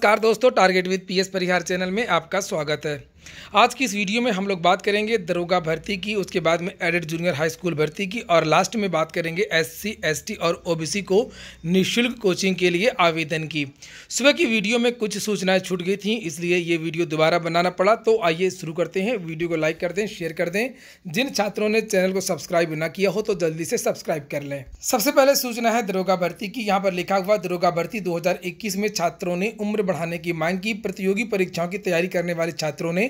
नमस्कार दोस्तों target with P S Parihar channel में आपका स्वागत है आज की इस वीडियो में हम लोग बात करेंगे दरोगा भर्ती की उसके बाद में एडेड जूनियर हाई स्कूल भर्ती की और लास्ट में बात करेंगे एससी, एसटी और ओबीसी को निःशुल्क कोचिंग के लिए आवेदन की सुबह की वीडियो में कुछ सूचनाएं छूट गई थी इसलिए ये वीडियो दोबारा बनाना पड़ा तो आइए शुरू करते हैं वीडियो को लाइक कर दें शेयर कर दें जिन छात्रों ने चैनल को सब्सक्राइब ना किया हो तो जल्दी से सब्सक्राइब कर लें सबसे पहले सूचना है दरोगा भर्ती की यहाँ पर लिखा हुआ दरोगा भर्ती दो में छात्रों ने उम्र बढ़ाने की मांग की प्रतियोगी परीक्षाओं की तैयारी करने वाले छात्रों ने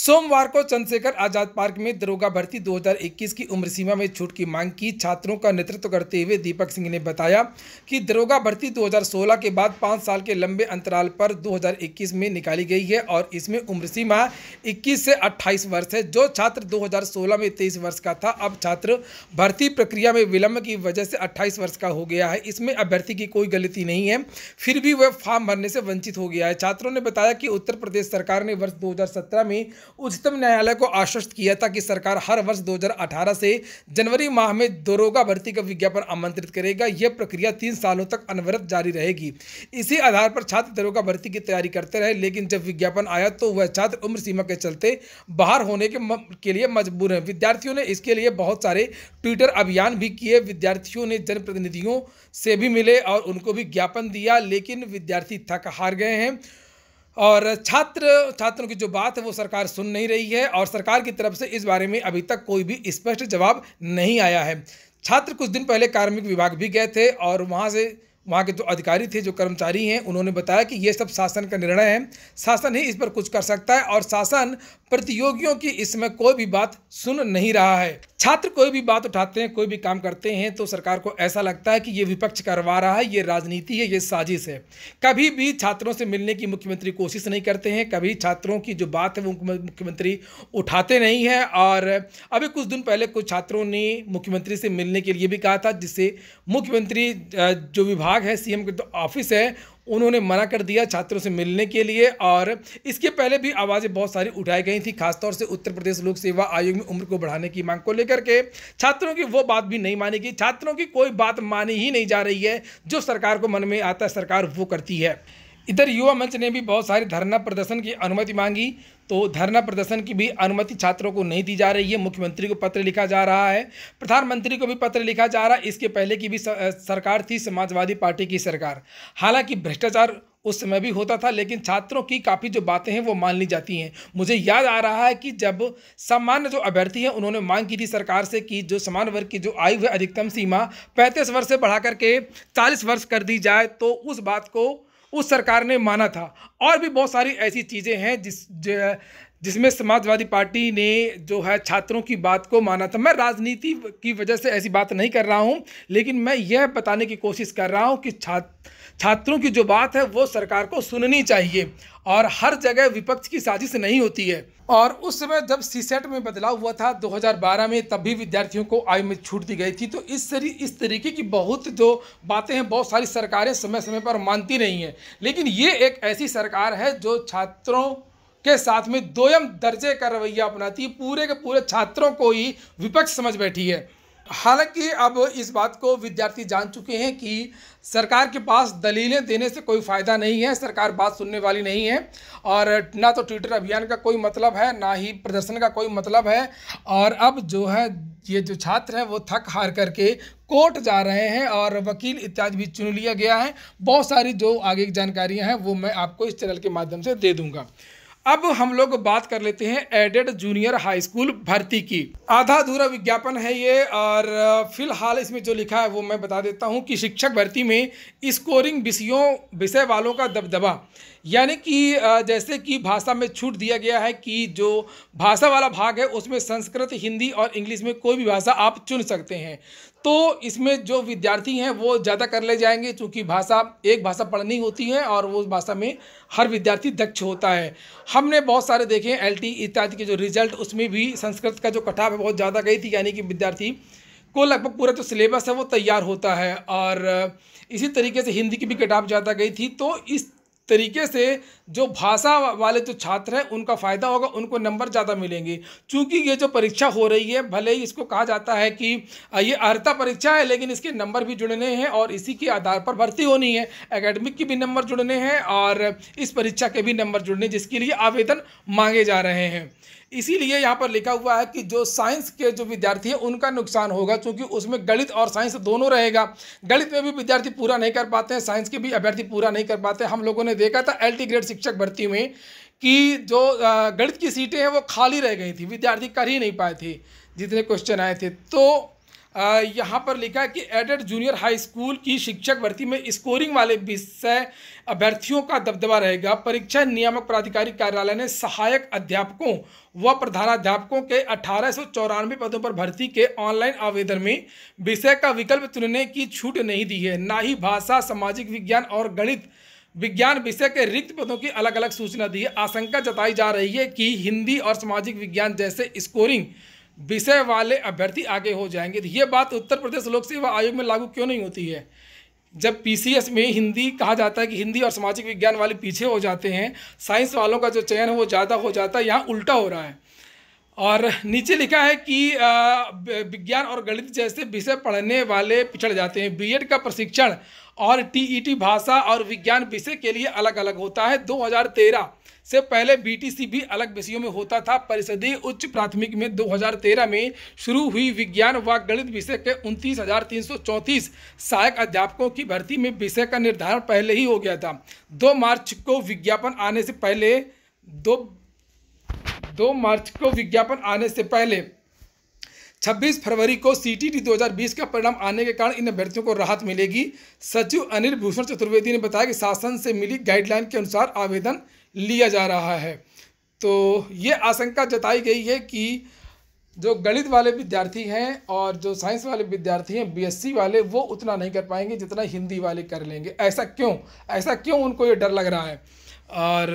सोमवार को चंद्रशेखर आजाद पार्क में दरोगा भर्ती 2021 की उम्र सीमा में छूट की मांग की छात्रों का नेतृत्व करते हुए दीपक सिंह ने बताया कि दरोगा भर्ती 2016 के बाद पाँच साल के लंबे अंतराल पर 2021 में निकाली गई है और इसमें उम्र सीमा 21 से 28 वर्ष है जो छात्र 2016 में 23 वर्ष का था अब छात्र भर्ती प्रक्रिया में विलंब की वजह से अट्ठाईस वर्ष का हो गया है इसमें अभ्यर्थी की कोई गलती नहीं है फिर भी वह फॉर्म भरने से वंचित हो गया है छात्रों ने बताया कि उत्तर प्रदेश सरकार ने वर्ष दो में उच्चतम न्यायालय को आश्वस्त किया था कि सरकार हर वर्ष 2018 से जनवरी माह में दरोगा भर्ती का विज्ञापन आमंत्रित करेगा यह प्रक्रिया तीन सालों तक अनवरत जारी रहेगी इसी आधार पर छात्र दरोगा भर्ती की तैयारी करते रहे लेकिन जब विज्ञापन आया तो वह छात्र उम्र सीमा के चलते बाहर होने के, म, के लिए मजबूर हैं विद्यार्थियों ने इसके लिए बहुत सारे ट्विटर अभियान भी किए विद्यार्थियों ने जनप्रतिनिधियों से भी मिले और उनको भी ज्ञापन दिया लेकिन विद्यार्थी थक हार गए हैं और छात्र छात्रों की जो बात है वो सरकार सुन नहीं रही है और सरकार की तरफ से इस बारे में अभी तक कोई भी स्पष्ट जवाब नहीं आया है छात्र कुछ दिन पहले कार्मिक विभाग भी गए थे और वहाँ से वहाँ के जो अधिकारी थे जो कर्मचारी हैं उन्होंने बताया कि ये सब शासन का निर्णय है शासन ही इस पर कुछ कर सकता है और शासन प्रतियोगियों की इसमें कोई भी बात सुन नहीं रहा है छात्र कोई भी बात उठाते हैं कोई भी काम करते हैं तो सरकार को ऐसा लगता है कि ये विपक्ष करवा रहा है ये राजनीति है ये साजिश है कभी भी छात्रों से मिलने की मुख्यमंत्री कोशिश नहीं करते हैं कभी छात्रों की जो बात है वो मुख्यमंत्री उठाते नहीं हैं और अभी कुछ दिन पहले कुछ छात्रों ने मुख्यमंत्री से मिलने के लिए भी कहा था जिससे मुख्यमंत्री जो विभाग है सी का जो तो ऑफिस है उन्होंने मना कर दिया छात्रों से मिलने के लिए और इसके पहले भी आवाज़ें बहुत सारी उठाई गई थी खासतौर से उत्तर प्रदेश लोक सेवा आयोग में उम्र को बढ़ाने की मांग को लेकर के छात्रों की वो बात भी नहीं मानी गई छात्रों की कोई बात मानी ही नहीं जा रही है जो सरकार को मन में आता है सरकार वो करती है इधर युवा मंच ने भी बहुत सारे धरना प्रदर्शन की अनुमति मांगी तो धरना प्रदर्शन की भी अनुमति छात्रों को नहीं दी जा रही है मुख्यमंत्री को पत्र लिखा जा रहा है प्रधानमंत्री को भी पत्र लिखा जा रहा है इसके पहले की भी सरकार थी समाजवादी पार्टी की सरकार हालांकि भ्रष्टाचार उस समय भी होता था लेकिन छात्रों की काफ़ी जो बातें हैं वो मान ली जाती हैं मुझे याद आ रहा है कि जब सामान्य जो अभ्यर्थी हैं उन्होंने मांग की थी सरकार से कि जो समान वर्ग की जो आयु है अधिकतम सीमा पैंतीस वर्ष से बढ़ा करके चालीस वर्ष कर दी जाए तो उस बात को उस सरकार ने माना था और भी बहुत सारी ऐसी चीज़ें हैं जिस जिसमें समाजवादी पार्टी ने जो है छात्रों की बात को माना था मैं राजनीति की वजह से ऐसी बात नहीं कर रहा हूँ लेकिन मैं यह बताने की कोशिश कर रहा हूँ कि छात्र छात्रों की जो बात है वो सरकार को सुननी चाहिए और हर जगह विपक्ष की साजिश नहीं होती है और उस समय जब सीसेट में बदलाव हुआ था 2012 में तब भी विद्यार्थियों को आयु में छूट दी गई थी तो इस तरी, इस तरीके की बहुत जो बातें हैं बहुत सारी सरकारें समय समय पर मानती नहीं हैं लेकिन ये एक ऐसी सरकार है जो छात्रों के साथ में दोयम दर्जे का रवैया अपनाती पूरे के पूरे छात्रों को ही विपक्ष समझ बैठी है हालांकि अब इस बात को विद्यार्थी जान चुके हैं कि सरकार के पास दलीलें देने से कोई फ़ायदा नहीं है सरकार बात सुनने वाली नहीं है और ना तो ट्विटर अभियान का कोई मतलब है ना ही प्रदर्शन का कोई मतलब है और अब जो है ये जो छात्र हैं वो थक हार करके कोर्ट जा रहे हैं और वकील इत्यादि भी चुन लिया गया है बहुत सारी जो आगे की जानकारियाँ हैं वो मैं आपको इस चैनल के माध्यम से दे दूँगा अब हम लोग बात कर लेते हैं एडेड जूनियर हाई स्कूल भर्ती की आधा अधूरा विज्ञापन है ये और फिलहाल इसमें जो लिखा है वो मैं बता देता हूँ कि शिक्षक भर्ती में स्कोरिंग विषयों विषय वालों का दबदबा यानी कि जैसे कि भाषा में छूट दिया गया है कि जो भाषा वाला भाग है उसमें संस्कृत हिंदी और इंग्लिश में कोई भी भाषा आप चुन सकते हैं तो इसमें जो विद्यार्थी हैं वो ज़्यादा कर ले जाएंगे क्योंकि भाषा एक भाषा पढ़नी होती है और वो भाषा में हर विद्यार्थी दक्ष होता है हमने बहुत सारे देखे एल इत्यादि के जो रिजल्ट उसमें भी संस्कृत का जो कटाव है बहुत ज़्यादा गई थी यानी कि विद्यार्थी को लगभग पूरा जो सिलेबस है वो तैयार होता है और इसी तरीके से हिंदी की भी किताब ज़्यादा गई थी तो इस तरीके से जो भाषा वाले जो छात्र हैं उनका फ़ायदा होगा उनको नंबर ज़्यादा मिलेंगे क्योंकि ये जो परीक्षा हो रही है भले ही इसको कहा जाता है कि ये अर्ता परीक्षा है लेकिन इसके नंबर भी जुड़ने हैं और इसी के आधार पर भर्ती होनी है एकेडमिक के भी नंबर जुड़ने हैं और इस परीक्षा के भी नंबर जुड़ने जिसके लिए आवेदन मांगे जा रहे हैं इसीलिए यहाँ पर लिखा हुआ है कि जो साइंस के जो विद्यार्थी हैं उनका नुकसान होगा क्योंकि उसमें गणित और साइंस दोनों रहेगा गणित में भी विद्यार्थी पूरा नहीं कर पाते हैं साइंस के भी अभ्यर्थी पूरा नहीं कर पाते हम लोगों ने देखा था एल ग्रेड शिक्षक भर्ती में कि जो गणित की सीटें हैं वो खाली रह गई थी विद्यार्थी कर ही नहीं पाए थे जितने क्वेश्चन आए थे तो यहाँ पर लिखा है कि एडेड जूनियर हाई स्कूल की शिक्षक भर्ती में स्कोरिंग वाले विषय अभ्यर्थियों का दबदबा रहेगा परीक्षा नियामक प्राधिकारी कार्यालय ने सहायक अध्यापकों व प्रधानाध्यापकों के अठारह पदों पर भर्ती के ऑनलाइन आवेदन में विषय का विकल्प चुनने की छूट नहीं दी है ना ही भाषा सामाजिक विज्ञान और गणित विज्ञान विषय के रिक्त पदों की अलग अलग सूचना दी है आशंका जताई जा रही है कि हिंदी और सामाजिक विज्ञान जैसे स्कोरिंग विषय वाले अभ्यर्थी आगे हो जाएंगे तो ये बात उत्तर प्रदेश लोक सेवा आयोग में लागू क्यों नहीं होती है जब पीसीएस में हिंदी कहा जाता है कि हिंदी और सामाजिक विज्ञान वाले पीछे हो जाते हैं साइंस वालों का जो चयन है वो ज़्यादा हो जाता है यहाँ उल्टा हो रहा है और नीचे लिखा है कि विज्ञान और गणित जैसे विषय पढ़ने वाले पिछड़ जाते हैं बीएड का प्रशिक्षण और टीईटी e भाषा और विज्ञान विषय के लिए अलग अलग होता है 2013 से पहले बीटीसी भी अलग विषयों में होता था परिषदीय उच्च प्राथमिक में 2013 में शुरू हुई विज्ञान व गणित विषय के उनतीस सहायक अध्यापकों की भर्ती में विषय का निर्धारण पहले ही हो गया था दो मार्च को विज्ञापन आने से पहले दो दो मार्च को विज्ञापन आने से पहले 26 फरवरी को सीटीटी टी का परिणाम आने के कारण इन अभ्यर्थियों को राहत मिलेगी सचिव अनिल भूषण चतुर्वेदी ने बताया कि शासन से मिली गाइडलाइन के अनुसार आवेदन लिया जा रहा है तो ये आशंका जताई गई है कि जो गणित वाले विद्यार्थी हैं और जो साइंस वाले विद्यार्थी हैं बीएससी वाले वो उतना नहीं कर पाएंगे जितना हिंदी वाले कर लेंगे ऐसा क्यों ऐसा क्यों उनको ये डर लग रहा है और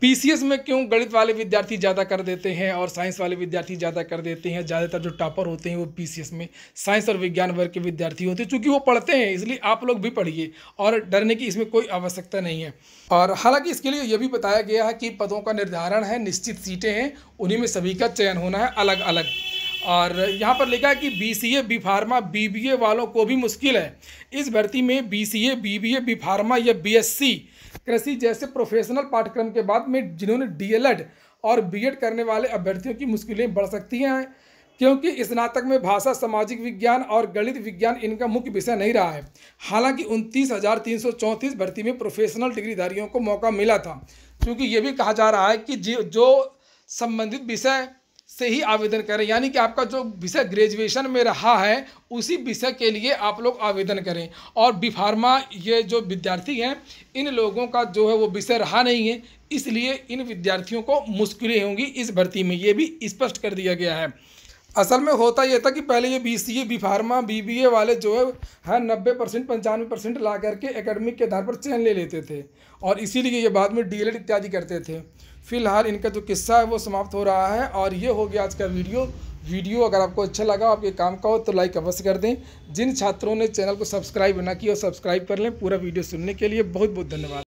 पीसीएस में क्यों गणित वाले विद्यार्थी ज़्यादा कर देते हैं और साइंस वाले विद्यार्थी ज़्यादा कर देते हैं ज़्यादातर जो टॉपर होते हैं वो पीसीएस में साइंस और विज्ञान वर्ग के विद्यार्थी होते हैं चूँकि वो पढ़ते हैं इसलिए आप लोग भी पढ़िए और डरने की इसमें कोई आवश्यकता नहीं है और हालांकि इसके लिए यह भी बताया गया है कि पदों का निर्धारण है निश्चित सीटें हैं उन्हीं में सभी का चयन होना है अलग अलग और यहाँ पर लिखा है कि B C A B pharma B B A वालों को भी मुश्किल है इस भर्ती में B C A B B A B pharma या बी एस सी कृषि जैसे प्रोफेशनल पाठ्यक्रम के बाद में जिन्होंने डी और बी करने वाले अभ्यर्थियों की मुश्किलें बढ़ सकती हैं क्योंकि स्नातक में भाषा सामाजिक विज्ञान और गणित विज्ञान इनका मुख्य विषय नहीं रहा है हालांकि उनतीस हज़ार तीन सौ चौंतीस भर्ती में प्रोफेशनल डिग्रीधारियों को मौका मिला था क्योंकि ये भी कहा जा रहा है कि जो संबंधित विषय से ही आवेदन करें यानी कि आपका जो विषय ग्रेजुएशन में रहा है उसी विषय के लिए आप लोग आवेदन करें और बिफार्मा ये जो विद्यार्थी हैं इन लोगों का जो है वो विषय रहा नहीं है इसलिए इन विद्यार्थियों को मुश्किलें होंगी इस भर्ती में ये भी स्पष्ट कर दिया गया है असल में होता यह था कि पहले ये B C A B pharma B B A वाले जो है हर नब्बे परसेंट पंचानवे परसेंट ला करके एकेडमिक के आधार पर चयन ले लेते थे और इसीलिए ये बाद में डी एल एड इत्यादि करते थे फिलहाल इनका जो किस्सा है वो समाप्त हो रहा है और ये हो गया आज का वीडियो वीडियो अगर आपको अच्छा लगा आपके काम का हो तो लाइक अवश्य कर दें जिन छात्रों ने चैनल को सब्सक्राइब ना किया सब्सक्राइब कर लें पूरा वीडियो सुनने के लिए बहुत बहुत धन्यवाद